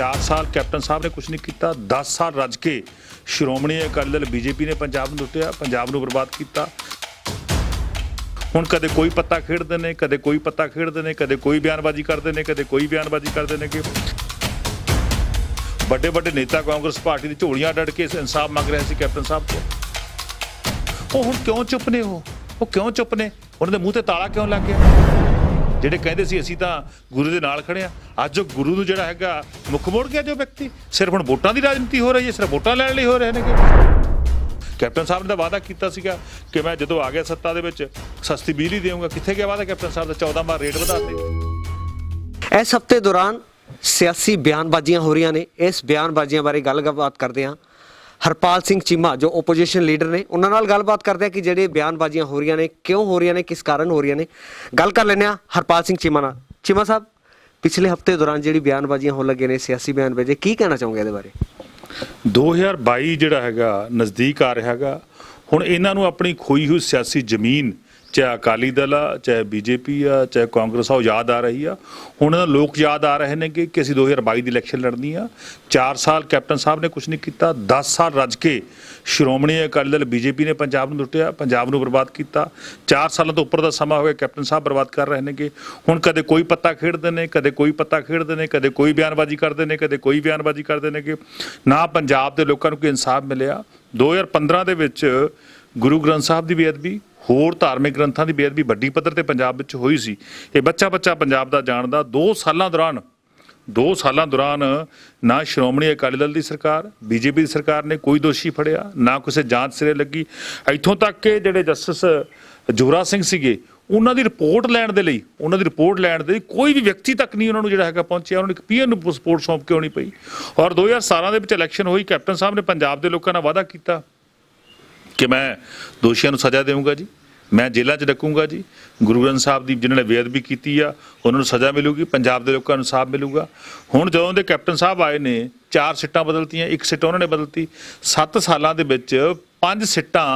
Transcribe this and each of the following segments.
4 ਸਾਲ ਕੈਪਟਨ ਸਾਹਿਬ ਨੇ ਕੁਝ ਨਹੀਂ ਕੀਤਾ 10 ਸਾਲ ਰੱਜ ਕੇ ਸ਼੍ਰੋਮਣੀ ਅਕਾਲੀ ਦਲ ਬੀਜੇਪੀ ਨੇ ਪੰਜਾਬ ਨੂੰ ਦੁੱਟਿਆ ਪੰਜਾਬ ਨੂੰ ਬਰਬਾਦ ਕੀਤਾ ਹੁਣ ਕਦੇ ਕੋਈ ਪੱਤਾ ਖੇਡਦੇ ਨੇ ਕਦੇ ਕੋਈ ਪੱਤਾ ਖੇਡਦੇ ਨੇ ਕਦੇ ਕੋਈ ਬਿਆਨਬਾਜ਼ੀ ਕਰਦੇ ਨੇ ਕਦੇ ਕੋਈ ਬਿਆਨਬਾਜ਼ੀ ਕਰਦੇ ਨੇ ਕਿ ਵੱਡੇ ਵੱਡੇ ਨੇਤਾ ਕਾਂਗਰਸ ਪਾਰਟੀ ਦੀ ਝੋਲੀਆਂ ਡੜ ਕੇ ਇਨਸਾਫ ਮੰਗ ਰਹੇ ਸੀ ਕੈਪਟਨ ਸਾਹਿਬ ਤੋਂ ਉਹ ਹੁਣ ਕਿਉਂ ਚੁੱਪ ਨੇ ਉਹ ਉਹ ਕਿਉਂ ਚੁੱਪ ਨੇ ਉਹਨਾਂ ਦੇ ਮੂੰਹ ਤੇ ਤਾਲਾ ਕਿਉਂ ਲੱਗ ਗਿਆ ਜਿਹੜੇ ਕਹਿੰਦੇ ਸੀ ਅਸੀਂ ਤਾਂ ਗੁਰੂ ਦੇ ਨਾਲ ਖੜੇ ਆ ਅੱਜ ਗੁਰੂ ਨੂੰ ਜਿਹੜਾ ਹੈਗਾ ਮੁੱਖ ਮੋੜ ਗਿਆ ਜੋ ਵਿਅਕਤੀ ਸਿਰਫ ਹੁਣ ਵੋਟਾਂ ਦੀ ਰਾਜਨੀਤੀ ਹੋ ਰਹੀ ਹੈ ਸਿਰਫ ਵੋਟਾਂ ਲੈਣ ਲਈ ਹੋ ਰਹੇ ਨੇ ਕੈਪਟਨ ਸਾਹਿਬ ਨੇ ਤਾਂ ਵਾਅਦਾ ਕੀਤਾ ਸੀਗਾ ਕਿ ਮੈਂ ਜਦੋਂ ਆ ਗਿਆ ਸੱਤਾ ਦੇ ਵਿੱਚ ਸਸਤੀ ਬਿਜਲੀ ਦੇਵਾਂਗਾ ਕਿੱਥੇ ਗਿਆ ਵਾਅਦਾ ਕੈਪਟਨ ਸਾਹਿਬ ਦਾ 14 ਵਾਰ ਰੇਟ ਵਧਾ ਦਿੱਤੇ ਇਸ ਹਫਤੇ ਦੌਰਾਨ ਸਿਆਸੀ ਬਿਆਨਬਾਜ਼ੀਆਂ ਹੋ ਰਹੀਆਂ ਨੇ ਇਸ ਬਿਆਨਬਾਜ਼ੀਆਂ ਬਾਰੇ ਗੱਲਬਾਤ ਕਰਦੇ ਹਾਂ ਹਰਪਾਲ ਸਿੰਘ ਚੀਮਾ ਜੋ ਆਪੋਜੀਸ਼ਨ ਲੀਡਰ ਨੇ ਉਹਨਾਂ ਨਾਲ ਗੱਲਬਾਤ ਕਰਦੇ ਆ ਕਿ ਜਿਹੜੇ ਬਿਆਨਬਾਜ਼ੀਆਂ ਹੋ ਰਹੀਆਂ ਨੇ ਕਿਉਂ ਹੋ ਰਹੀਆਂ ਨੇ ਕਿਸ ਕਾਰਨ ਹੋ ਰਹੀਆਂ ਨੇ ਗੱਲ ਕਰ ਲੈਂਦੇ ਆ ਹਰਪਾਲ ਸਿੰਘ ਚੀਮਾ ਨਾਲ ਚੀਮਾ ਸਾਹਿਬ ਪਿਛਲੇ ਹਫਤੇ ਦੌਰਾਨ ਜਿਹੜੀ ਬਿਆਨਬਾਜ਼ੀਆਂ ਹੋਣ ਲੱਗੇ ਨੇ ਸਿਆਸੀ ਬਿਆਨਬਾਜ਼ੀ ਕੀ ਕਹਿਣਾ ਚਾਹੋਗੇ ਇਹਦੇ ਬਾਰੇ 2022 ਜਿਹੜਾ ਹੈਗਾ ਨਜ਼ਦੀਕ ਆ ਰਿਹਾ ਹੈਗਾ ਹੁਣ ਇਹਨਾਂ ਨੂੰ ਆਪਣੀ ਖੋਈ ਹੋਈ ਸਿਆਸੀ ਜ਼ਮੀਨ ਚਾਹੇ ਅਕਾਲੀ ਦਲ ਆ ਚਾਹੇ ਬੀਜੇਪੀ ਆ ਚਾਹੇ ਕਾਂਗਰਸ ਆ ਉਹ ਯਾਦ ਆ ਰਹੀ ਆ ਹੁਣ ਲੋਕ ਯਾਦ ਆ ਰਹੇ ਨੇ ਕਿ ਅਸੀਂ 2022 ਦੀ ਇਲੈਕਸ਼ਨ ਲੜਨੀ ਆ 4 ਸਾਲ ਕੈਪਟਨ ਸਾਹਿਬ ਨੇ ਕੁਝ ਨਹੀਂ ਕੀਤਾ 10 ਸਾਲ ਰੱਜ ਕੇ ਸ਼੍ਰੋਮਣੀ ਅਕਾਲੀ ਦਲ ਬੀਜੇਪੀ ਨੇ ਪੰਜਾਬ ਨੂੰ ਲੁੱਟਿਆ ਪੰਜਾਬ ਨੂੰ ਬਰਬਾਦ ਕੀਤਾ 4 ਸਾਲਾਂ ਤੋਂ ਉੱਪਰ ਦਾ ਸਮਾਂ ਹੋ ਗਿਆ ਕੈਪਟਨ ਸਾਹਿਬ ਬਰਬਾਦ ਕਰ ਰਹੇ ਨੇ ਕਿ ਹੁਣ ਕਦੇ ਕੋਈ ਪੱਤਾ ਖੇਡਦੇ ਨੇ ਕਦੇ ਕੋਈ ਪੱਤਾ ਖੇਡਦੇ ਨੇ ਕਦੇ ਕੋਈ ਬਿਆਨਬਾਜ਼ੀ ਕਰਦੇ ਨੇ ਕਦੇ ਕੋਈ ਬਿਆਨਬਾਜ਼ੀ ਕਰਦੇ ਨੇ ਕਿ ਨਾ ਪੰਜਾਬ ਦੇ ਲੋਕਾਂ ਨੂੰ ਕੋਈ ਇਨਸਾਫ ਮਿਲਿਆ 2015 ਦੇ ਵਿੱਚ ਗੁਰੂ ਗ੍ਰੰਥ ਸਾਹਿਬ ਦੀ ਬੇਅਦਬੀ ਹੋਰ ਧਾਰਮਿਕ ਗ੍ਰੰਥਾਂ ਦੀ ਬੇਅਦਬੀ ਵੱਡੀ ਪੱਧਰ ਤੇ ਪੰਜਾਬ ਵਿੱਚ ਹੋਈ ਸੀ ਇਹ ਬੱਚਾ ਬੱਚਾ ਪੰਜਾਬ ਦਾ ਜਾਣਦਾ 2 ਸਾਲਾਂ ਦੌਰਾਨ 2 ਸਾਲਾਂ ਦੌਰਾਨ ਨਾ ਸ਼੍ਰੋਮਣੀ ਅਕਾਲੀ ਦਲ ਦੀ ਸਰਕਾਰ ਬੀਜੇਪੀ ਦੀ ਸਰਕਾਰ ਨੇ ਕੋਈ ਦੋਸ਼ੀ ਫੜਿਆ ਨਾ ਕਿਸੇ ਜਾਂਚ ਸਿਰੇ ਲੱਗੀ ਇੱਥੋਂ ਤੱਕ ਕਿ ਜਿਹੜੇ ਜਸਟਿਸ ਜੋਰਾ ਸਿੰਘ ਸੀਗੇ ਉਹਨਾਂ ਦੀ ਰਿਪੋਰਟ ਲੈਣ ਦੇ ਲਈ ਉਹਨਾਂ ਦੀ ਰਿਪੋਰਟ ਲੈਣ ਦੇ ਕੋਈ ਵੀ ਵਿਅਕਤੀ ਤੱਕ ਨਹੀਂ ਉਹਨਾਂ ਨੂੰ ਜਿਹੜਾ ਹੈਗਾ ਪਹੁੰਚਿਆ ਉਹਨਾਂ ਨੂੰ ਇੱਕ ਪੀਐਨ ਨੂੰ ਸਪੋਰਟ ਸੌਂਪ ਕੇ ਆਉਣੀ ਪਈ ਔਰ 2017 ਦੇ ਵਿੱਚ ਇਲੈਕਸ਼ਨ ਹੋਈ ਕੈਪਟਨ ਸਾਹਿਬ ਨੇ ਪੰਜਾਬ ਦੇ ਲੋਕਾਂ ਨਾਲ ਵਾਅਦਾ ਕੀਤਾ ਕਿ ਮੈਂ ਦੋਸ਼ੀਆਂ ਨੂੰ ਸਜ਼ਾ ਦੇਵਾਂਗਾ ਜੀ ਮੈਂ ਜੇਲ੍ਹਾਂ 'ਚ ਰੱਖੂੰਗਾ ਜੀ ਗੁਰੂ ਗ੍ਰੰਥ ਸਾਹਿਬ ਦੀ ਜਿਨ੍ਹਾਂ ਨੇ ਬੇਅਦਬੀ ਕੀਤੀ ਆ ਉਹਨਾਂ ਨੂੰ ਸਜ਼ਾ ਮਿਲੂਗੀ ਪੰਜਾਬ ਦੇ ਲੋਕਾਂ ਨੂੰ ਸਾਫ ਮਿਲੂਗਾ ਹੁਣ ਜਦੋਂ ਦੇ ਕੈਪਟਨ ਸਾਹਿਬ ਆਏ ਨੇ ਚਾਰ ਸਿੱਟਾਂ ਬਦਲਤੀਆਂ ਇੱਕ ਸਿੱਟ ਉਹਨਾਂ ਨੇ ਬਦਲਤੀ 7 ਸਾਲਾਂ ਦੇ ਵਿੱਚ ਪੰਜ ਸਿੱਟਾਂ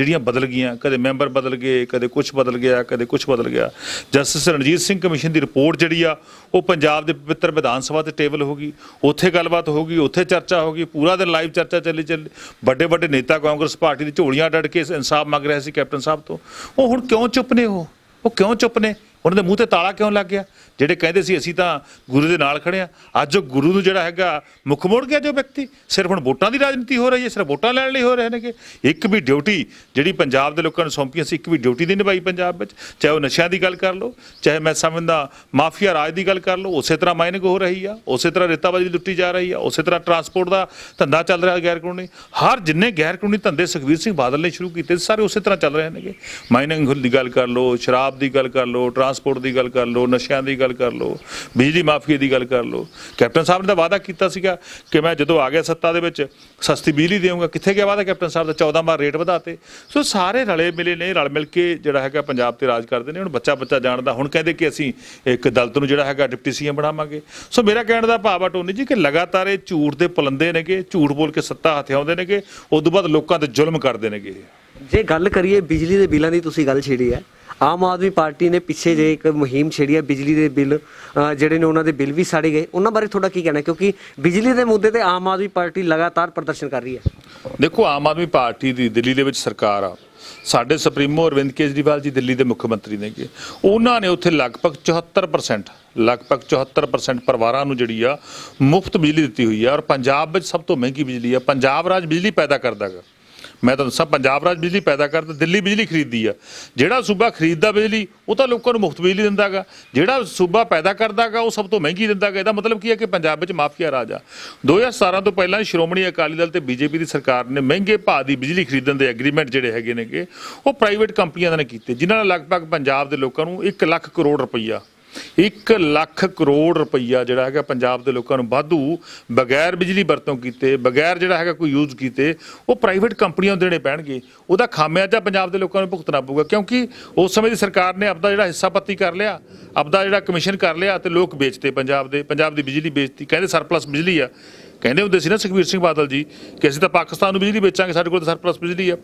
ਜਿਹੜੀਆਂ ਬਦਲ ਗਈਆਂ ਕਦੇ ਮੈਂਬਰ ਬਦਲ ਗਏ ਕਦੇ ਕੁਝ ਬਦਲ ਗਿਆ ਕਦੇ ਕੁਝ ਬਦਲ ਗਿਆ ਜਸਟਿਸ ਰਣਜੀਤ ਸਿੰਘ ਕਮਿਸ਼ਨ ਦੀ ਰਿਪੋਰਟ ਜਿਹੜੀ ਆ ਉਹ ਪੰਜਾਬ ਦੇ ਪਵਿੱਤਰ ਵਿਧਾਨ ਸਭਾ ਤੇ ਟੇਬਲ ਹੋਗੀ ਉੱਥੇ ਗੱਲਬਾਤ ਹੋਗੀ ਉੱਥੇ ਚਰਚਾ ਹੋਗੀ ਪੂਰਾ ਦਿਨ ਲਾਈਵ ਚਰਚਾ ਚੱਲੀ ਚੱਲੀ ਵੱਡੇ ਵੱਡੇ ਨੇਤਾ ਕਾਂਗਰਸ ਪਾਰਟੀ ਦੀ ਝੋਲੀਆਂ ਡੜ ਕੇ ਇਨਸਾਫ ਮੰਗ ਰਹੇ ਸੀ ਕੈਪਟਨ ਸਾਹਿਬ ਤੋਂ ਉਹ ਹੁਣ ਕਿਉਂ ਚੁੱਪ ਨੇ ਉਹ ਉਹ ਕਿਉਂ ਚੁੱਪ ਨੇ ਉਹਨਾਂ ਦੇ ਮੂੰਹ ਤੇ ਤਾਲਾ ਕਿਉਂ ਲੱਗ ਗਿਆ ਜਿਹੜੇ ਕਹਿੰਦੇ ਸੀ ਅਸੀਂ ਤਾਂ ਗੁਰੂ ਦੇ ਨਾਲ ਖੜੇ ਆ ਅੱਜ ਉਹ ਗੁਰੂ ਨੂੰ ਜਿਹੜਾ ਹੈਗਾ ਮੁੱਖ ਮੋੜ ਗਿਆ ਜੋ ਵਿਅਕਤੀ ਸਿਰਫ ਹੁਣ ਵੋਟਾਂ ਦੀ ਰਾਜਨੀਤੀ ਹੋ ਰਹੀ ਹੈ ਸਿਰਫ ਵੋਟਾਂ ਲੈਣ ਲਈ ਹੋ ਰਹੇ ਨੇ ਕਿ ਇੱਕ ਵੀ ਡਿਊਟੀ ਜਿਹੜੀ ਪੰਜਾਬ ਦੇ ਲੋਕਾਂ ਨੂੰ ਸੌਂਪੀ ਸੀ ਇੱਕ ਵੀ ਡਿਊਟੀ ਨਹੀਂ ਨਿਭਾਈ ਪੰਜਾਬ ਵਿੱਚ ਚਾਹੇ ਉਹ ਨਸ਼ਿਆਂ ਦੀ ਗੱਲ ਕਰ ਲਓ ਚਾਹੇ ਮੈਂ ਸਮਝਦਾ ਮਾਫੀਆ ਰਾਜ ਦੀ ਗੱਲ ਕਰ ਲਓ ਉਸੇ ਤਰ੍ਹਾਂ ਮਾਈਨਿੰਗ ਹੋ ਰਹੀ ਆ ਉਸੇ ਤਰ੍ਹਾਂ ਰੇਤਾਬਾਜ਼ੀ ਲੁੱਟੀ ਜਾ ਰਹੀ ਆ ਉਸੇ ਤਰ੍ਹਾਂ ਟਰਾਂਸਪੋਰਟ ਦਾ ਧੰਦਾ ਚੱਲ ਰਿਹਾ ਗੈਰ ਕਾਨੂੰਨੀ ਹਰ ਜਿੰਨੇ ਗੈਰ ਕਾਨੂੰਨੀ ਧੰਦੇ ਸੁਖਵੀਰ ਸਿੰਘ ਬਾਦਲ ਨੇ ਸ਼ੁਰੂ ਕੀਤੇ ਸਾਰੇ ਉਸੇ ਤਰ੍ਹਾਂ ਚੱਲ ਰਹੇ ਨੇਗੇ ਮਾਈਨਿੰਗ ਦੀ ਗੱਲ ਕਰ ਲਓ ਸ਼ਰਾਬ ਦੀ ਗੱਲ ਕਰ ਲਓ ਟਰਾਂਸਪੋਰਟ ਦੀ ਗੱਲ ਕਰ ਲਓ ਨਸ਼ਿਆਂ ਦੀ ਗੱਲ ਕਰ ਲਓ ਬਿਜਲੀ ਮਾਫੀ ਦੀ ਗੱਲ ਕਰ ਲਓ ਕੈਪਟਨ ਸਾਹਿਬ ਨੇ ਤਾਂ ਵਾਅਦਾ ਕੀਤਾ ਸੀਗਾ ਕਿ ਮੈਂ ਜਦੋਂ ਆ ਗਿਆ ਸੱਤਾ ਦੇ ਵਿੱਚ ਸਸਤੀ ਬਿਜਲੀ ਦੇਵਾਂਗਾ ਕਿੱਥੇ ਗਿਆ ਵਾਅਦਾ ਕੈਪਟਨ ਸਾਹਿਬ ਦਾ 14 ਵਾਰ ਰੇਟ ਵਧਾਤੇ ਸੋ ਸਾਰੇ ਰਲੇ ਮਿਲੇ ਨੇ ਰਲ ਮਿਲ ਕੇ ਜਿਹੜਾ ਹੈਗਾ ਪੰਜਾਬ ਤੇ ਰਾਜ ਕਰਦੇ ਨੇ ਹੁਣ ਬੱਚਾ ਬੱਚਾ ਜਾਣਦਾ ਹੁਣ ਕਹਿੰਦੇ ਕਿ ਅਸੀਂ ਇੱਕ ਦਲਤ ਨੂੰ ਜਿਹੜਾ ਹੈਗਾ ਡਿਪਟੀ ਸੀਐਮ ਬਣਾਵਾਂਗੇ ਸੋ ਮੇਰਾ ਕਹਿਣ ਦਾ ਭਾਵ ਆ ਟੋਨੀ ਜੀ ਕਿ ਲਗਾਤਾਰ ਇਹ ਝੂਠ ਦੇ ਪਲੰਦੇ ਨੇਗੇ ਝੂਠ ਬੋਲ ਕੇ ਸੱਤਾ ਹੱਥੇ ਆਉਂਦੇ ਨੇਗੇ ਉਸ ਤੋਂ ਬਾਅਦ ਲੋਕਾਂ ਤੇ ਜ਼ੁਲਮ ਕਰਦੇ ਨੇਗੇ ਜੇ ਗੱਲ ਕਰੀਏ ਬਿਜਲੀ ਦੇ ਬਿੱਲਾਂ ਦੀ ਤੁਸੀਂ ਗੱਲ ਛੇੜੀ ਹੈ ਆਮ ਆਦਮੀ ਪਾਰਟੀ ਨੇ ਪਿੱਛੇ ਜੇ ਇੱਕ ਮੁਹਿੰਮ ਛੇੜੀ ਹੈ ਬਿਜਲੀ ਦੇ ਬਿੱਲ ਜਿਹੜੇ ਨੇ ਉਹਨਾਂ ਦੇ ਬਿੱਲ ਵੀ ਸਾੜੇ ਗਏ ਉਹਨਾਂ ਬਾਰੇ ਤੁਹਾਡਾ ਕੀ ਕਹਿਣਾ ਕਿਉਂਕਿ ਬਿਜਲੀ ਦੇ ਮੁੱਦੇ ਤੇ ਆਮ ਆਦਮੀ ਪਾਰਟੀ ਲਗਾਤਾਰ ਪ੍ਰਦਰਸ਼ਨ ਕਰ ਰਹੀ ਹੈ ਦੇਖੋ ਆਮ ਆਦਮੀ ਪਾਰਟੀ ਦੀ ਦਿੱਲੀ ਦੇ ਵਿੱਚ ਸਰਕਾਰ ਆ ਸਾਡੇ ਸੁਪਰੀਮੋ ਅਰਵਿੰਦ ਕੇਜਰੀਵਾਲ ਜੀ ਦਿੱਲੀ ਦੇ ਮੁੱਖ ਮੰਤਰੀ ਨੇਗੇ ਉਹਨਾਂ ਨੇ ਉੱਥੇ ਲਗਭਗ 74% ਲਗਭਗ 74% ਪਰਿਵਾਰਾਂ ਨੂੰ ਜਿਹੜੀ ਆ ਮੁਫਤ ਬਿਜਲੀ ਦਿੱਤੀ ਹੋਈ ਆ ਔਰ ਪੰਜਾਬ ਵਿੱਚ ਸਭ ਤੋਂ ਮਹਿੰਗੀ ਬਿਜਲੀ ਆ ਪੰਜਾਬ ਰਾਜ ਬਿਜਲੀ ਪੈਦਾ ਕਰਦਾ ਹੈ ਮੈਂ ਤਾਂ ਸਭ ਪੰਜਾਬ ਰਾਜ ਬਿਜਲੀ ਪੈਦਾ ਕਰਦਾ ਦਿੱਲੀ ਬਿਜਲੀ ਖਰੀਦਦੀ ਆ ਜਿਹੜਾ ਸੂਬਾ ਖਰੀਦਦਾ ਬਿਜਲੀ ਉਹ ਤਾਂ ਲੋਕਾਂ ਨੂੰ ਮੁਫਤ ਬਿਜਲੀ ਦਿੰਦਾਗਾ ਜਿਹੜਾ ਸੂਬਾ ਪੈਦਾ ਕਰਦਾਗਾ ਉਹ ਸਭ ਤੋਂ ਮਹਿੰਗੀ ਦਿੰਦਾਗਾ ਇਹਦਾ ਮਤਲਬ ਕੀ ਹੈ ਕਿ ਪੰਜਾਬ ਵਿੱਚ ਮਾਫੀਆ ਰਾਜ ਆ 2017 ਤੋਂ ਪਹਿਲਾਂ ਸ਼੍ਰੋਮਣੀ ਅਕਾਲੀ ਦਲ ਤੇ ਬੀਜੇਪੀ ਦੀ ਸਰਕਾਰ ਨੇ ਮਹਿੰਗੇ ਭਾਅ ਦੀ ਬਿਜਲੀ ਖਰੀਦਣ ਦੇ ਐਗਰੀਮੈਂਟ ਜਿਹੜੇ ਹੈਗੇ ਨੇਗੇ ਉਹ ਪ੍ਰਾਈਵੇਟ ਕੰਪਨੀਆਂ ਨਾਲ ਕੀਤੇ ਜਿਨ੍ਹਾਂ ਨਾਲ ਲਗਭਗ ਪੰਜਾਬ ਦੇ ਲੋਕਾਂ ਨੂੰ 1 ਲੱਖ ਕਰੋੜ ਰੁਪਈਆ 1 ਲੱਖ ਕਰੋੜ ਰੁਪਈਆ ਜਿਹੜਾ ਹੈਗਾ ਪੰਜਾਬ ਦੇ ਲੋਕਾਂ ਨੂੰ ਵਾਧੂ ਬਗੈਰ ਬਿਜਲੀ ਵਰਤੋਂ ਕੀਤੇ ਬਗੈਰ ਜਿਹੜਾ ਹੈਗਾ ਕੋਈ ਯੂਜ਼ ਕੀਤੇ ਉਹ ਪ੍ਰਾਈਵੇਟ ਕੰਪਨੀਆਂ ਨੂੰ ਦੇਣੇ ਪੈਣਗੇ ਉਹਦਾ ਖਾਮਿਆਜਾ ਪੰਜਾਬ ਦੇ ਲੋਕਾਂ ਨੂੰ ਭੁਗਤਣਾ ਪਊਗਾ ਕਿਉਂਕਿ ਉਸ ਸਮੇਂ ਦੀ ਸਰਕਾਰ ਨੇ ਆਪਦਾ ਜਿਹੜਾ ਹਿੱਸਾ ਪੱਤੀ ਕਰ ਲਿਆ ਆਪਦਾ ਜਿਹੜਾ ਕਮਿਸ਼ਨ ਕਰ ਲਿਆ ਤੇ ਲੋਕ ਵੇਚਤੇ ਪੰਜਾਬ ਦੇ ਪੰਜਾਬ ਦੀ ਬਿਜਲੀ ਵੇਚਤੀ ਕਹਿੰਦੇ ਸਰਪਲਸ ਬਿਜਲੀ ਆ ਕਹਿੰਦੇ ਹੁੰਦੇ ਸੀ ਨਾ ਸੁਖਵੀਰ ਸਿੰਘ ਬਾਦਲ ਜੀ ਕਿ ਅਸੀਂ ਤਾਂ ਪਾਕਿਸਤਾਨ ਨੂੰ ਬਿਜਲੀ ਵੇਚਾਂਗੇ ਸਾਡੇ ਕੋਲ ਤਾਂ ਸਰਪਲਸ ਬਿਜਲੀ ਆ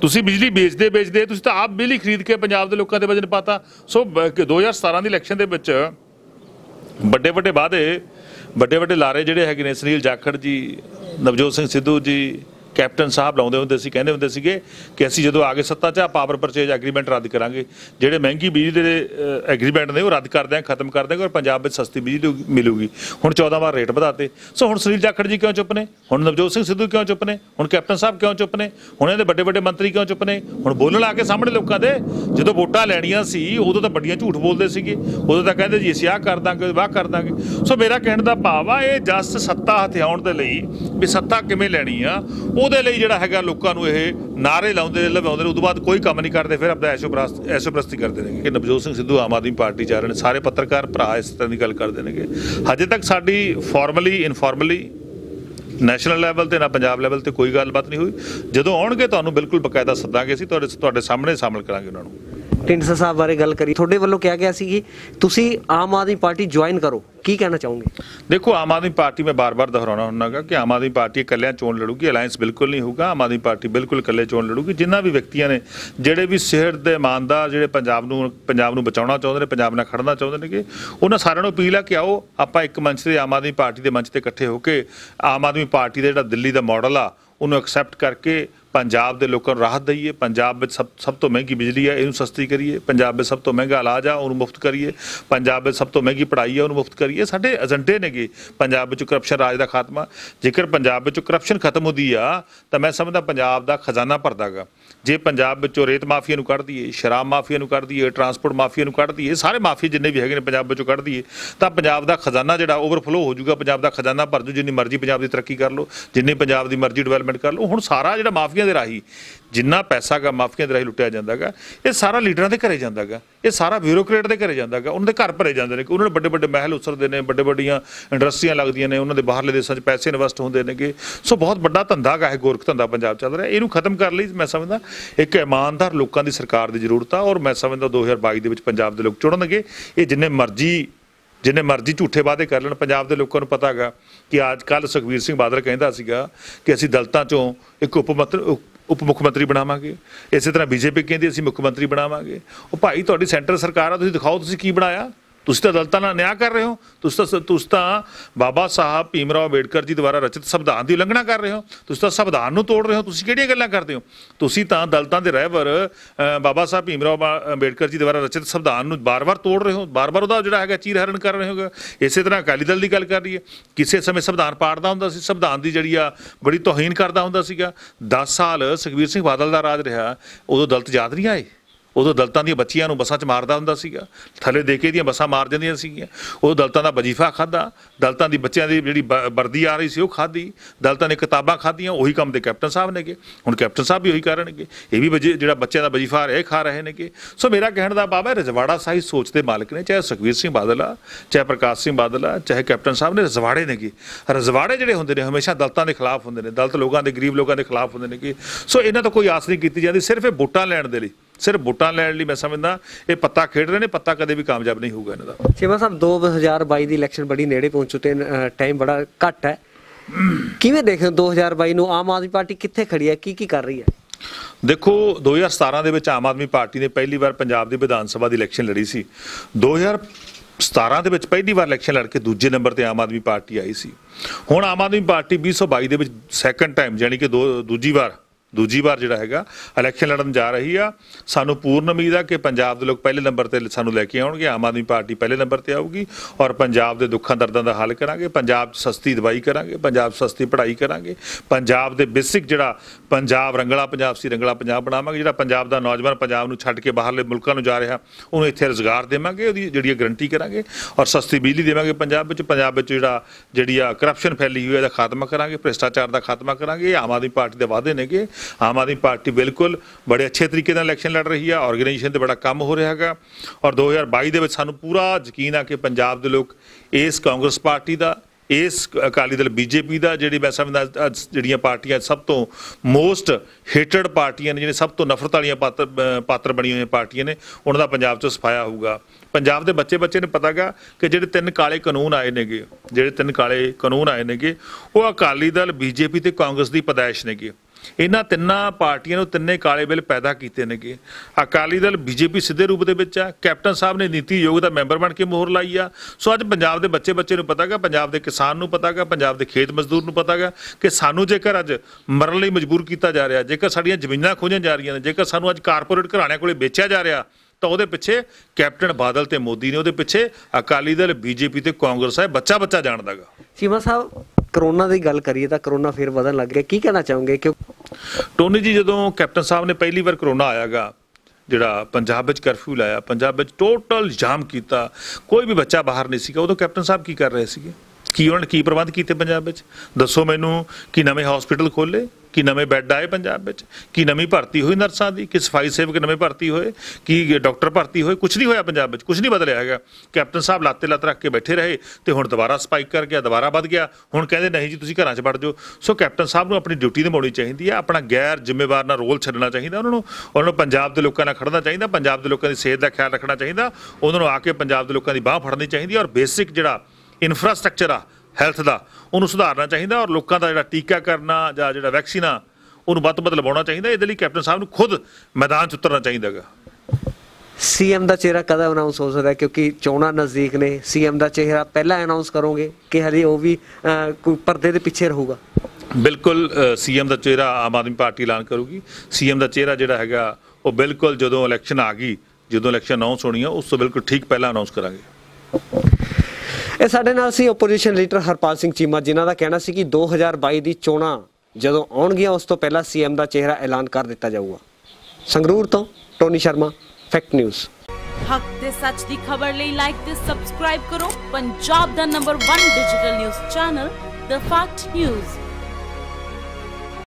ਤੁਸੀਂ ਬਿਜਲੀ ਵੇਚਦੇ ਵੇਚਦੇ ਤੁਸੀਂ ਤਾਂ ਆਪ ਬਿਜਲੀ ਖਰੀਦ ਕੇ ਪੰਜਾਬ ਦੇ ਲੋਕਾਂ ਦੇ ਵਜਨ ਪਾਤਾ ਸੋ 2017 ਦੀ ਇਲੈਕਸ਼ਨ ਦੇ ਵਿੱਚ ਵੱਡੇ ਵੱਡੇ ਵਾਅਦੇ ਵੱਡੇ ਵੱਡੇ ਲਾਰੇ ਜਿਹੜੇ ਹੈਗੇ ਨੇ ਸਨੀਲ ਜਾਖੜ ਜੀ ਨਵਜੋਤ ਸਿੰਘ ਸਿੱਧੂ ਜੀ ਕੈਪਟਨ ਸਾਹਿਬ ਲਾਉਂਦੇ ਹੁੰਦੇ ਸੀ ਕਹਿੰਦੇ ਹੁੰਦੇ ਸੀਗੇ ਕਿ ਅਸੀਂ ਜਦੋਂ ਆਗੇ ਸੱਤਾ 'ਚ ਆ ਪਾਵਰ ਪਰਚੇਜ ਐਗਰੀਮੈਂਟ ਰੱਦ ਕਰਾਂਗੇ ਜਿਹੜੇ ਮਹਿੰਗੀ ਬਿਜਲੀ ਦੇ ਐਗਰੀਮੈਂਟ ਨੇ ਉਹ ਰੱਦ ਕਰ ਦਿਆਂ ਖਤਮ ਕਰ ਦਿਆਂਗੇ ਔਰ ਪੰਜਾਬ ਵਿੱਚ ਸਸਤੀ ਬਿਜਲੀ ਮਿਲੂਗੀ ਹੁਣ 14 ਵਾਰ ਰੇਟ ਵਧਾਤੇ ਸੋ ਹੁਣ ਸੁਨੀਲ ਜਾਖੜ ਜੀ ਕਿਉਂ ਚੁੱਪ ਨੇ ਹੁਣ ਨਵਜੋਤ ਸਿੰਘ ਸਿੱਧੂ ਕਿਉਂ ਚੁੱਪ ਨੇ ਹੁਣ ਕੈਪਟਨ ਸਾਹਿਬ ਕਿਉਂ ਚੁੱਪ ਨੇ ਹੁਣ ਇਹਦੇ ਵੱਡੇ ਵੱਡੇ ਮੰਤਰੀ ਕਿਉਂ ਚੁੱਪ ਨੇ ਹੁਣ ਬੋਲਣ ਆ ਕੇ ਸਾਹਮਣੇ ਲੋਕਾਂ ਦੇ ਜਦੋਂ ਵੋਟਾਂ ਲੈਣੀਆਂ ਸੀ ਉਦੋਂ ਤਾਂ ਵੱਡੀਆਂ ਝੂਠ ਬੋਲਦੇ ਸੀਗੇ ਉਦੋਂ ਤਾਂ ਕਹਿੰਦੇ ਜੀ ਅਸੀਂ ਆਹ ਕਰ ਦਾਂਗੇ ਵਾਹ ਕਰ ਦਾਂਗੇ ਸੋ ਮੇਰਾ ਕਹਿਣ ਦਾ ਭਾਵ ਆ ਇਹ ਜਸ ਸੱਤਾ ਹਥਿਆਉਣ ਦੇ ਲਈ ਵੀ ਸੱਤਾ ਕਿਵੇਂ ਲੈਣੀ ਆ ਉਹ ਉਹਦੇ ਲਈ ਜਿਹੜਾ ਹੈਗਾ ਲੋਕਾਂ ਨੂੰ ਇਹ ਨਾਰੇ ਲਾਉਂਦੇ ਲਵਾਉਂਦੇ ਉਹਦੇ ਉਸ ਤੋਂ ਬਾਅਦ ਕੋਈ ਕੰਮ ਨਹੀਂ ਕਰਦੇ ਫਿਰ ਆਪਦਾ ਐਸ਼ੋਪ੍ਰਸਤ ਐਸ਼ੋਪ੍ਰਸਤੀ ਕਰਦੇ ਨੇ ਕਿ ਨਵਜੋਤ ਸਿੰਘ ਸਿੱਧੂ ਆਮ ਆਦਮੀ ਪਾਰਟੀ ਜਾ ਰਹੇ ਨੇ ਸਾਰੇ ਪੱਤਰਕਾਰ ਭਰਾ ਇਸ ਤਰ੍ਹਾਂ ਦੀ ਗੱਲ ਕਰਦੇ ਨੇਗੇ ਹਜੇ ਤੱਕ ਸਾਡੀ ਫਾਰਮਲੀ ਇਨਫਾਰਮਲੀ ਨੈਸ਼ਨਲ ਲੈਵਲ ਤੇ ਨਾ ਪੰਜਾਬ ਲੈਵਲ ਤੇ ਕੋਈ ਗੱਲਬਾਤ ਨਹੀਂ ਹੋਈ ਜਦੋਂ ਆਉਣਗੇ ਤੁਹਾਨੂੰ ਬਿਲਕੁਲ ਬਕਾਇਦਾ ਸੱਦਾਂਗੇ ਅਸੀਂ ਤੁਹਾਡੇ ਤੁਹਾਡੇ ਸਾਹਮਣੇ ਸ਼ਾਮਲ ਕਰਾਂਗੇ ਉਹਨਾਂ ਨੂੰ ਢਿੰਡਸਾ ਸਾਹਿਬ ਬਾਰੇ ਗੱਲ ਕਰੀ ਤੁਹਾਡੇ ਵੱਲੋਂ ਕਿਹਾ ਗਿਆ ਸੀ ਕਿ ਤੁਸੀਂ ਆਮ ਆਦਮੀ ਪਾਰਟੀ ਜੁਆਇਨ ਕਰੋ ਕੀ ਕਹਿਣਾ ਚਾਹੋਗੇ ਦੇਖੋ ਆਮ ਆਦਮੀ ਪਾਰਟੀ ਮੈਂ ਬਾਰ-ਬਾਰ ਦੁਹਰਾਉਣਾ ਹੁੰਨਾਗਾ ਕਿ ਆਮ ਆਦਮੀ ਪਾਰਟੀ ਇਕੱਲਿਆਂ ਚੋਣ ਲੜੂਗੀ ਅਲਾਈਅੰਸ ਬਿਲਕੁਲ ਨਹੀਂ ਹੋਊਗਾ ਆਮ ਆਦਮੀ ਪਾਰਟੀ ਬਿਲਕੁਲ ਇਕੱਲੇ ਚੋਣ ਲੜੂਗੀ ਜਿੰਨਾ ਵੀ ਵਿਅਕਤੀਆਂ ਨੇ ਜਿਹੜੇ ਵੀ ਸਿਹਤ ਦੇ ਇਮਾਨਦਾਰ ਜਿਹੜੇ ਪੰਜਾਬ ਨੂੰ ਪੰਜਾਬ ਨੂੰ ਬਚਾਉਣਾ ਚਾਹੁੰਦੇ ਨੇ ਪੰਜਾਬ ਨਾਲ ਖੜਨਾ ਚਾਹੁੰਦੇ ਨੇ ਕਿ ਉਹਨਾਂ ਸਾਰਿਆਂ ਨੂੰ ਅਪੀਲ ਆ ਕਿ ਆਓ ਆਪਾਂ ਇੱਕ ਮੰਚ ਤੇ ਆਮ ਆਦਮੀ ਪਾਰਟੀ ਦੇ ਮੰਚ ਤੇ ਇਕੱਠੇ ਹੋ ਕੇ ਆਮ ਆਦਮੀ ਪਾਰਟੀ ਦਾ ਜਿਹੜਾ ਦਿੱਲੀ ਦਾ ਮਾਡਲ ਆ ਉਹਨੂੰ ਐਕਸੈਪਟ ਕਰਕੇ ਪੰਜਾਬ ਦੇ ਲੋਕਾਂ ਨੂੰ ਰਾਹਤ ਦਈਏ ਪੰਜਾਬ ਵਿੱਚ ਸਭ ਸਭ ਤੋਂ ਮਹਿੰਗੀ ਬਿਜਲੀ ਹੈ ਇਹਨੂੰ ਸਸਤੀ ਕਰੀਏ ਪੰਜਾਬ ਵਿੱਚ ਸਭ ਤੋਂ ਮਹਿੰਗਾ ਇਲਾਜ ਆ ਉਹਨੂੰ ਮੁਫਤ ਕਰੀਏ ਪੰਜਾਬ ਵਿੱਚ ਸਭ ਤੋਂ ਮਹਿੰਗੀ ਪੜ੍ਹਾਈ ਆ ਉਹਨੂੰ ਮੁਫਤ ਕਰੀਏ ਸਾਡੇ ਏਜੰਡੇ ਨੇਗੇ ਪੰਜਾਬ ਵਿੱਚ ਕਰਪਸ਼ਨ ਰਾਜ ਦਾ ਖਾਤਮਾ ਜੇਕਰ ਪੰਜਾਬ ਵਿੱਚ ਕਰਪਸ਼ਨ ਖਤਮ ਹੁੰਦੀ ਆ ਤਾਂ ਮੈਂ ਸਮਝਦਾ ਪੰਜਾਬ ਦਾ ਖਜ਼ਾਨਾ ਭਰਦਾਗਾ ਜੇ ਪੰਜਾਬ ਵਿੱਚੋਂ ਰੇਤ ਮਾਫੀਆ ਨੂੰ ਕੱਢ ਦਈਏ ਸ਼ਰਾਬ ਮਾਫੀਆ ਨੂੰ ਕੱਢ ਦਈਏ ਟਰਾਂਸਪੋਰਟ ਮਾਫੀਆ ਨੂੰ ਕੱਢ ਦਈਏ ਸਾਰੇ ਮਾਫੀਆ ਜਿੰਨੇ ਵੀ ਹੈਗੇ ਨੇ ਪੰਜਾਬ ਵਿੱਚੋਂ ਕੱਢ ਦਈਏ ਤਾਂ ਪੰਜਾਬ ਦਾ ਖਜ਼ਾਨਾ ਜਿਹੜਾ ਓਵਰਫਲੋ ਹੋ ਜਾਊਗਾ ਪੰਜਾਬ ਦਾ ਖਜ਼ਾਨਾ ਭਰ ਜੂ ਜਿੰਨੀ ਮਰਜ਼ੀ ਪੰਜਾਬ ਦੀ ਤਰੱਕੀ ਕਰ ਲਓ ਜਿੰਨੀ ਪੰਜਾਬ ਦੀ ਮਰਜ਼ੀ ਡਿਵੈਲਪਮੈਂਟ ਕਰ ਲਓ ਹੁਣ ਸਾਰਾ ਜਿਹੜਾ ਮਾਫੀਆ ਦੇ ਰਾਹੀ ਜਿੰਨਾ ਪੈਸਾ ਗਾ ਮਾਫੀਆਂ ਦੇ ਰਾਹੀਂ ਲੁੱਟਿਆ ਜਾਂਦਾ ਗਾ ਇਹ ਸਾਰਾ ਲੀਡਰਾਂ ਦੇ ਘਰੇ ਜਾਂਦਾ ਗਾ ਇਹ ਸਾਰਾ ਬਿਊਰੋਕਰੇਟ ਦੇ ਘਰੇ ਜਾਂਦਾ ਗਾ ਉਹਨਾਂ ਦੇ ਘਰ ਭਰੇ ਜਾਂਦੇ ਨੇ ਕਿ ਉਹਨਾਂ ਨੇ ਵੱਡੇ ਵੱਡੇ ਮਹਿਲ ਉਸਰਦੇ ਨੇ ਵੱਡੇ ਵੱਡੀਆਂ ਇੰਡਸਟਰੀਆਂ ਲੱਗਦੀਆਂ ਨੇ ਉਹਨਾਂ ਦੇ ਬਾਹਰਲੇ ਦੇਸ਼ਾਂ 'ਚ ਪੈਸੇ ਇਨਵੈਸਟ ਹੁੰਦੇ ਨੇਗੇ ਸੋ ਬਹੁਤ ਵੱਡਾ ਧੰਦਾ ਗਾ ਇਹ ਗੋਰਖ ਧੰਦਾ ਪੰਜਾਬ ਚੱਲ ਰਿਹਾ ਇਹਨੂੰ ਖਤਮ ਕਰ ਲਈ ਮੈਂ ਸਮਝਦਾ ਇੱਕ ਇਮਾਨਦਾਰ ਲੋਕਾਂ ਦੀ ਸਰਕਾਰ ਦੀ ਜ਼ਰੂਰਤ ਆ ਔਰ ਮੈਂ ਸਮਝਦਾ 2022 ਦੇ ਵਿੱਚ ਪੰਜਾਬ ਦੇ ਲੋਕ ਚੁਣਨਗੇ ਇਹ ਜਿੰਨੇ ਮਰਜ਼ੀ ਜਿੰਨੇ ਮਰਜ਼ੀ ਝੂਠੇ ਵਾਅਦੇ ਕਰ ਲੈਣ ਪੰਜਾਬ ਦੇ ਲੋਕਾਂ ਨੂੰ ਪਤਾਗਾ ਕਿ ਅੱਜ ਕੱਲ ਸੁਖਵੀਰ ਸਿੰਘ ਬਾਦਲ ਕਹਿੰਦਾ ਸੀਗਾ ਕਿ ਅਸੀਂ ਦਲਤਾਂ ਚੋਂ ਇੱਕ ਉਪ ਉਪ ਮੁੱਖ ਮੰਤਰੀ ਬਣਾਵਾਂਗੇ ਇਸੇ ਤਰ੍ਹਾਂ ਬੀਜੇਪੀ ਕਹਿੰਦੀ ਅਸੀਂ ਮੁੱਖ ਮੰਤਰੀ ਬਣਾਵਾਂਗੇ ਉਹ ਭਾਈ ਤੁਹਾਡੀ ਸੈਂਟਰ ਸਰਕਾਰ ਆ ਤੁਸੀਂ ਦਿਖਾਓ ਤੁਸੀਂ ਕੀ ਬਣਾਇਆ ਤੁਸੀਂ ਤਾਂ ਦਲਤਾਂ ਨਾਲ ਨਿਆਂ ਕਰ ਰਹੇ ਹੋ ਤੁਸੀਂ ਤਾਂ ਤੁਸੀਂ ਤਾਂ ਬਾਬਾ ਸਾਹਿਬ ਭੀਮਰਾਓ ਅੰਬੇਡਕਰ ਜੀ ਦੁਆਰਾ ਰਚਿਤ ਸੰਵਿਧਾਨ ਦੀ ਉਲੰਘਣਾ ਕਰ ਰਹੇ ਹੋ ਤੁਸੀਂ ਤਾਂ ਸੰਵਿਧਾਨ ਨੂੰ ਤੋੜ ਰਹੇ ਹੋ ਤੁਸੀਂ ਕਿਹੜੀਆਂ ਗੱਲਾਂ ਕਰਦੇ ਹੋ ਤੁਸੀਂ ਤਾਂ ਦਲਤਾਂ ਦੇ ਰਹਿਬਰ ਬਾਬਾ ਸਾਹਿਬ ਭੀਮਰਾਓ ਅੰਬੇਡਕਰ ਜੀ ਦੁਆਰਾ ਰਚਿਤ ਸੰਵਿਧਾਨ ਨੂੰ ਬਾਰ-ਬਾਰ ਤੋੜ ਰਹੇ ਹੋ ਬਾਰ-ਬਾਰ ਉਹਦਾ ਜਿਹੜਾ ਹੈਗਾ ਚੀਰ ਹਰਣ ਕਰ ਰਹੇ ਹੋ ਇਸੇ ਤਰ੍ਹਾਂ ਅਕਾਲੀ ਦਲ ਦੀ ਗੱਲ ਕਰ ਰਹੀ ਹੈ ਕਿਸੇ ਸਮੇਂ ਸੰਵਿਧਾਨ ਪਾੜਦਾ ਹੁੰਦਾ ਸੀ ਸੰਵਿਧਾਨ ਦੀ ਜਿਹੜੀ ਆ ਬੜੀ ਤੋਹੀਨ ਕਰਦਾ ਹੁੰਦਾ ਸੀਗਾ 10 ਸਾਲ ਸੁਖਵੀਰ ਸਿੰਘ ਬਾਦਲ ਦਾ ਰਾਜ ਰਿਹਾ ਉਦੋਂ ਦਲਤ ਯਾਦ ਨਹੀਂ ਆਏ ਉਦੋਂ ਦਲਤਾਂ ਦੀਆਂ ਬੱਚੀਆਂ ਨੂੰ ਬੱਸਾਂ 'ਚ ਮਾਰਦਾ ਹੁੰਦਾ ਸੀਗਾ ਥੱਲੇ ਦੇ ਕੇ ਦੀਆਂ ਬੱਸਾਂ ਮਾਰ ਜਾਂਦੀਆਂ ਸੀਗੀਆਂ ਉਦੋਂ ਦਲਤਾਂ ਦਾ ਵਜੀਫਾ ਖਾਦਾ ਦਲਤਾਂ ਦੀ ਬੱਚਿਆਂ ਦੀ ਜਿਹੜੀ ਵਰਦੀ ਆ ਰਹੀ ਸੀ ਉਹ ਖਾਦੀ ਦਲਤਾਂ ਨੇ ਕਿਤਾਬਾਂ ਖਾਦੀਆਂ ਉਹੀ ਕੰਮ ਦੇ ਕੈਪਟਨ ਸਾਹਿਬ ਨੇਗੇ ਹੁਣ ਕੈਪਟਨ ਸਾਹਿਬ ਵੀ ਉਹੀ ਕਰਨਗੇ ਇਹ ਵੀ ਜਿਹੜਾ ਬੱਚਿਆਂ ਦਾ ਵਜੀਫਾ ਇਹ ਖਾ ਰਹੇ ਨੇਗੇ ਸੋ ਮੇਰਾ ਕਹਿਣ ਦਾ ਬਾਬਾ ਰਜਵਾੜਾ ਸਾਹੀ ਸੋਚ ਦੇ ਮਾਲਕ ਨੇ ਚਾਹੇ ਸੁਖਵੀਰ ਸਿੰਘ ਬਾਦਲ ਆ ਚਾਹੇ ਪ੍ਰਕਾਸ਼ ਸਿੰਘ ਬਾਦਲ ਆ ਚਾਹੇ ਕੈਪਟਨ ਸਾਹਿਬ ਨੇ ਰਜਵਾੜੇ ਨੇਗੇ ਰਜਵਾੜੇ ਜਿਹੜੇ ਹੁੰਦੇ ਨੇ ਹਮੇਸ਼ਾ ਦਲਤਾਂ ਦੇ ਖਿਲਾਫ ਹੁੰਦੇ ਨੇ ਦਲਤ ਲੋਕਾਂ ਦੇ ਗਰੀਬ ਲੋਕਾਂ ਦੇ ਖਿਲਾਫ ਹੁੰਦੇ ਨੇਗੇ ਸੋ ਇਹਨਾਂ ਤੋਂ ਕੋਈ ਆਸ ਨਹੀਂ ਕੀਤੀ ਜਾਂਦੀ ਸਿਰਫ ਇਹ ਵੋਟਾਂ ਲੈਣ ਦੇ ਲਈ ਸਿਰਫ ਵੋਟਾਂ ਲੈਣ ਲਈ ਮੈਂ ਸਮਝਦਾ ਇਹ ਪੱਤਾ ਖੇਡ ਰਹੇ ਨੇ ਪੱਤਾ ਕਦੇ ਵੀ ਕਾਮਯਾਬ ਨਹੀਂ ਹੋਊਗਾ ਇਹਨਾਂ ਦਾ ਸ਼ੇਵਾ ਸਾਹਿਬ 2022 ਦੀ ਇਲੈਕਸ਼ਨ ਬੜੀ ਨੇੜੇ ਪਹੁੰਚ ਚੁੱਕੇ ਟਾਈਮ ਬੜਾ ਘੱਟ ਹੈ ਕਿਵੇਂ ਦੇਖਦੇ 2022 ਨੂੰ ਆਮ ਆਦਮੀ ਪਾਰਟੀ ਕਿੱਥੇ ਖੜੀ ਹੈ ਕੀ ਕੀ ਕਰ ਰਹੀ ਹੈ ਦੇਖੋ 2017 ਦੇ ਵਿੱਚ ਆਮ ਆਦਮੀ ਪਾਰਟੀ ਨੇ ਪਹਿਲੀ ਵਾਰ ਪੰਜਾਬ ਦੀ ਵਿਧਾਨ ਸਭਾ ਦੀ ਇਲੈਕਸ਼ਨ ਲੜੀ ਸੀ 2017 ਦੇ ਵਿੱਚ ਪਹਿਲੀ ਵਾਰ ਇਲੈਕਸ਼ਨ ਲੜ ਕੇ ਦੂਜੇ ਨੰਬਰ ਤੇ ਆਮ ਆਦਮੀ ਪਾਰਟੀ ਆਈ ਸੀ ਹੁਣ ਆਮ ਆਦਮੀ ਪਾਰਟੀ 2022 ਦੇ ਵਿੱਚ ਸੈਕੰਡ ਟਾਈਮ ਯਾਨੀ ਕਿ ਦੂਜੀ ਵਾਰ ਦੂਜੀ ਵਾਰ ਜਿਹੜਾ ਹੈਗਾ ਇਲੈਕਸ਼ਨ ਲੜਨ ਜਾ ਰਹੀ ਆ ਸਾਨੂੰ ਪੂਰਨ ਉਮੀਦ ਆ ਕਿ ਪੰਜਾਬ ਦੇ ਲੋਕ ਪਹਿਲੇ ਨੰਬਰ ਤੇ ਸਾਨੂੰ ਲੈ ਕੇ ਆਉਣਗੇ ਆਮ ਆਦਮੀ ਪਾਰਟੀ ਪਹਿਲੇ ਨੰਬਰ ਤੇ ਆਊਗੀ ਔਰ ਪੰਜਾਬ ਦੇ ਦੁੱਖਾਂ ਦਰਦਾਂ ਦਾ ਹੱਲ ਕਰਾਂਗੇ ਪੰਜਾਬ 'ਚ ਸਸਤੀ ਦਵਾਈ ਕਰਾਂਗੇ ਪੰਜਾਬ ਸਸਤੀ ਪੜ੍ਹਾਈ ਕਰਾਂਗੇ ਪੰਜਾਬ ਦੇ ਬੇਸਿਕ ਜਿਹੜਾ ਪੰਜਾਬ ਰੰਗਲਾ ਪੰਜਾਬ ਸੀ ਰੰਗਲਾ ਪੰਜਾਬ ਬਣਾਵਾਂਗੇ ਜਿਹੜਾ ਪੰਜਾਬ ਦਾ ਨੌਜਵਾਨ ਪੰਜਾਬ ਨੂੰ ਛੱਡ ਕੇ ਬਾਹਰਲੇ ਮੁਲਕਾਂ ਨੂੰ ਜਾ ਰਿਹਾ ਉਹਨੂੰ ਇੱਥੇ ਰੋਜ਼ਗਾਰ ਦੇਵਾਂਗੇ ਉਹਦੀ ਜਿਹੜੀ ਗਰੰਟੀ ਕਰਾਂਗੇ ਔਰ ਸਸਤੀ ਬਿਜਲੀ ਦੇਵਾਂਗੇ ਪੰਜਾਬ ਵਿੱਚ ਪੰਜਾਬ ਵਿੱਚ ਜਿਹੜਾ ਜਿਹੜੀ ਆ ਕਰਪਸ਼ਨ ਫੈਲੀ ਹੋਈ ਹੈ ਦਾ ਖਾਤਮਾ ਕਰਾਂਗੇ ਭ੍ਰਿਸ਼ਟਾਚਾਰ ਦਾ ਖਾਤਮਾ ਕਰਾਂਗੇ ਆਮ ਆਦਮੀ ਪਾਰਟੀ ਦੇ ਵਾਅਦੇ ਨੇਗੇ ਆਮ ਆਦਮੀ ਪਾਰਟੀ ਬਿਲਕੁਲ ਬੜੇ ਅੱਛੇ ਤਰੀਕੇ ਨਾਲ ਇਲੈਕਸ਼ਨ ਲੜ ਰਹੀ ਹੈ ਆਰਗੇਨਾਈਜੇਸ਼ਨ ਤੇ ਬੜਾ ਕੰਮ ਹੋ ਰਿਹਾ ਹੈਗਾ ਔਰ 2022 ਦੇ ਵਿੱਚ ਸਾਨੂੰ ਪੂਰਾ ਯਕੀਨ ਆ ਕਿ ਪੰਜਾਬ ਦੇ ਲੋਕ ਇਸ ਕਾਂਗਰਸ ਪਾਰਟੀ ਦਾ ਇਸ ਅਕਾਲੀ ਦਲ ਬੀਜੇਪੀ ਦਾ ਜਿਹੜੀ ਮੈਂ ਸਮਝਦਾ ਜਿਹੜੀਆਂ ਪਾਰਟੀਆਂ ਸਭ ਤੋਂ ਮੋਸਟ ਹੇਟਡ ਪਾਰਟੀਆਂ ਨੇ ਜਿਹੜੇ ਸਭ ਤੋਂ ਨਫ਼ਰਤ ਵਾਲੀਆਂ ਪਾਤਰ ਬਣੀ ਹੋਈਆਂ ਪਾਰਟੀਆਂ ਨੇ ਉਹਨਾਂ ਦਾ ਪੰਜਾਬ 'ਚ ਸਫਾਇਆ ਹੋਊਗਾ ਪੰਜਾਬ ਦੇ ਬੱਚੇ-ਬੱਚੇ ਨੇ ਪਤਾਗਾ ਕਿ ਜਿਹੜੇ ਤਿੰਨ ਕਾਲੇ ਕਾਨੂੰਨ ਆਏ ਨੇਗੇ ਜਿਹੜੇ ਤਿੰਨ ਕਾਲੇ ਕਾਨੂੰਨ ਆਏ ਨੇਗੇ ਉਹ ਅਕਾਲੀ ਦਲ ਬੀਜੇਪੀ ਤੇ ਕਾਂਗਰਸ ਦੀ ਪਦਾਇਸ਼ ਨੇਗੇ ਇਹਨਾਂ ਤਿੰਨਾਂ ਪਾਰਟੀਆਂ ਨੂੰ ਤਿੰਨੇ ਕਾਲੇ ਬਿੱਲ ਪੈਦਾ ਕੀਤੇ ਨੇਗੇ ਅਕਾਲੀ ਦਲ ਬੀਜੇਪੀ ਸਿੱਧੇ ਰੂਪ ਦੇ ਵਿੱਚ ਆ ਕੈਪਟਨ ਸਾਹਿਬ ਨੇ ਨੀਤੀ ਯੋਗ ਦਾ ਮੈਂਬਰ ਬਣ ਕੇ ਮੋਹਰ ਲਾਈ ਆ ਸੋ ਅੱਜ ਪੰਜਾਬ ਦੇ ਬੱਚੇ ਬੱਚੇ ਨੂੰ ਪਤਾਗਾ ਪੰਜਾਬ ਦੇ ਕਿਸਾਨ ਨੂੰ ਪਤਾਗਾ ਪੰਜਾਬ ਦੇ ਖੇਤ ਮਜ਼ਦੂਰ ਨੂੰ ਪਤਾਗਾ ਕਿ ਸਾਨੂੰ ਜੇਕਰ ਅੱਜ ਮਰਨ ਲਈ ਮਜਬੂਰ ਕੀਤਾ ਜਾ ਰਿਹਾ ਜੇਕਰ ਸਾਡੀਆਂ ਜ਼ਮੀਨਾਂ ਖੋਜਾਂ ਜਾ ਰਹੀਆਂ ਨੇ ਜੇਕਰ ਸਾਨੂੰ ਅੱਜ ਕਾਰਪੋਰੇਟ ਘਰਾਣਿਆਂ ਕੋਲੇ ਵੇਚਿਆ ਜਾ ਰਿਹਾ ਤਾਂ ਉਹਦੇ ਪਿੱਛੇ ਕੈਪਟਨ ਬਾਦਲ ਤੇ ਮੋਦੀ ਨੇ ਉਹਦੇ ਪਿੱਛੇ ਅਕਾਲੀ ਦਲ ਬੀਜੇਪੀ ਤੇ ਕਾਂਗਰਸ ਹੈ ਬੱਚਾ ਬੱਚਾ ਜਾਣਦਾਗਾ ਸੀਮਾ ਸਾਹਿਬ ਕਰੋਨਾ ਦੀ ਗੱਲ ਕਰੀਏ ਤਾਂ ਕਰੋਨਾ ਫੇਰ ਵਧਣ ਲੱਗ ਗਿਆ ਕੀ ਕਹਿਣਾ ਚਾਹੋਗੇ ਕਿ ਟੋਨੀ ਜੀ ਜਦੋਂ ਕੈਪਟਨ ਸਾਹਿਬ ਨੇ ਪਹਿਲੀ ਵਾਰ ਕਰੋਨਾ ਆਇਆਗਾ ਜਿਹੜਾ ਪੰਜਾਬ ਵਿੱਚ ਕਰਫਿਊ ਲਾਇਆ ਪੰਜਾਬ ਵਿੱਚ ਟੋਟਲ ਜਾਮ ਕੀਤਾ ਕੋਈ ਵੀ ਬੱਚਾ ਬਾਹਰ ਨਹੀਂ ਸੀਗਾ ਉਦੋਂ ਕੈਪਟਨ ਸਾਹਿਬ ਕੀ ਕਰ ਰਹੇ ਸੀਗੇ ਕੀ ਉਹਨਾਂ ਨੇ ਕੀ ਪ੍ਰਬੰਧ ਕੀਤੇ ਪੰਜਾਬ ਵਿੱਚ ਦੱਸੋ ਮੈਨੂੰ ਕਿ ਨਵੇਂ ਹਸਪੀਟਲ ਖੋਲੇ ਕੀ ਨਵੇਂ ਬੈੱਡ ਆਏ ਪੰਜਾਬ ਵਿੱਚ ਕੀ ਨਵੀਂ ਭਰਤੀ ਹੋਈ ਨਰਸਾਂ ਦੀ ਕੀ ਸਫਾਈ ਸੇਵਕ ਨਵੇਂ ਭਰਤੀ ਹੋਏ ਕੀ ਡਾਕਟਰ ਭਰਤੀ ਹੋਏ ਕੁਝ ਨਹੀਂ ਹੋਇਆ ਪੰਜਾਬ ਵਿੱਚ ਕੁਝ ਨਹੀਂ ਬਦਲਿਆ ਹੈਗਾ ਕੈਪਟਨ ਸਾਹਿਬ ਲਾਤੇ ਲਾਤ ਰੱਖ ਕੇ ਬੈਠੇ ਰਹੇ ਤੇ ਹੁਣ ਦੁਬਾਰਾ ਸਪਾਈਕ ਕਰ ਗਿਆ ਦੁਬਾਰਾ ਵੱਧ ਗਿਆ ਹੁਣ ਕਹਿੰਦੇ ਨਹੀਂ ਜੀ ਤੁਸੀਂ ਘਰਾਂ 'ਚ ਵੜ ਜਾਓ ਸੋ ਕੈਪਟਨ ਸਾਹਿਬ ਨੂੰ ਆਪਣੀ ਡਿਊਟੀ ਨਿਭਾਉਣੀ ਚਾਹੀਦੀ ਹੈ ਆਪਣਾ ਗੈਰ ਜ਼ਿੰਮੇਵਾਰ ਨਾਲ ਰੋਲ ਛੱਡਣਾ ਚਾਹੀਦਾ ਉਹਨਾਂ ਨੂੰ ਉਹਨਾਂ ਨੂੰ ਪੰਜਾਬ ਦੇ ਲੋਕਾਂ ਨਾਲ ਖੜਨਾ ਚਾਹੀਦਾ ਪੰਜਾਬ ਦੇ ਲੋਕਾਂ ਦੀ ਸਿਹਤ ਦਾ ਖਿਆਲ ਰੱਖਣਾ ਚਾਹੀਦਾ ਉਹਨਾਂ ਨੂੰ ਆ ਕੇ ਪੰਜਾਬ ਦੇ ਲੋਕਾਂ ਦੀ ਬਾਹ ਫੜਨੀ ਚਾਹੀਦੀ ਔਰ ਬੇਸਿਕ ਜਿਹੜਾ ਇਨਫਰਾਸਟ੍ਰਕਚਰ ਆ ਹੈਲਥ ਦਾ ਉਹਨੂੰ ਸੁਧਾਰਨਾ ਚਾਹੀਦਾ ਔਰ ਲੋਕਾਂ ਦਾ ਜਿਹੜਾ ਟੀਕਾ ਕਰਨਾ ਜਾਂ ਜਿਹੜਾ ਵੈਕਸੀਨ ਆ ਉਹਨੂੰ ਵੱਧ ਬਦਲ ਲਵਾਉਣਾ ਚਾਹੀਦਾ ਇਹਦੇ ਲਈ ਕੈਪਟਨ ਸਾਹਿਬ ਨੂੰ ਖੁਦ ਮੈਦਾਨ 'ਚ ਉਤਰਨਾ ਚਾਹੀਦਾਗਾ ਸੀਐਮ ਦਾ ਚਿਹਰਾ ਕਦੋਂ ਅਨਾਉਂਸ ਹੋ ਸਕਦਾ ਕਿਉਂਕਿ ਚੋਣਾਂ ਨਜ਼ਦੀਕ ਨੇ ਸੀਐਮ ਦਾ ਚਿਹਰਾ ਪਹਿਲਾਂ ਅਨਾਉਂਸ ਕਰੋਗੇ ਕਿ ਹਲੇ ਉਹ ਵੀ ਕੋਈ ਪਰਦੇ ਦੇ ਪਿੱਛੇ ਰਹੂਗਾ ਬਿਲਕੁਲ ਸੀਐਮ ਦਾ ਚਿਹਰਾ ਆਮ ਆਦਮੀ ਪਾਰਟੀ ਐਲਾਨ ਕਰੂਗੀ ਸੀਐਮ ਦਾ ਚਿਹਰਾ ਜਿਹੜਾ ਹੈਗਾ ਉਹ ਬਿਲਕੁਲ ਜਦੋਂ ਇਲੈਕਸ਼ਨ ਆ ਗਈ ਜਦੋਂ ਇਲੈਕਸ਼ਨ ਅਨਾਉਂਸ ਹੋਣੀ ਆ ਉਸ ਤੋਂ ਬਿਲਕੁਲ ਠੀਕ ਪਹਿਲਾਂ ਅਨਾਉਂਸ ਕਰਾਂਗੇ ਇਹ ਸਾਡੇ ਨਾਲ ਸੀ ਆਪੋਜੀਸ਼ਨ ਲੀਡਰ ਹਰਪਾਲ ਸਿੰਘ ਚੀਮਾ ਜਿਨ੍ਹਾਂ ਦਾ ਕਹਿਣਾ ਸੀ ਕਿ 2022 ਦੀ ਚੋਣਾਂ ਜਦੋਂ ਆਉਣਗੀਆਂ ਉਸ ਤੋਂ ਪਹਿਲਾਂ ਸੀਐਮ ਦਾ ਚਿਹਰਾ ਐਲਾਨ ਕਰ ਦਿੱਤਾ ਜਾਊਗਾ ਸੰਗਰੂਰ ਤੋਂ ਟੋਨੀ ਸ਼ਰਮਾ ਫੈਕਟ ਨਿਊਜ਼ ਹੱਕ ਤੇ ਸੱਚ ਦੀ ਖਬਰ ਲਈ ਲਾਈਕ ਤੇ ਸਬਸਕ੍ਰਾਈਬ ਕਰੋ ਪੰਜਾਬ ਦਾ number 1 digital news channel the fact news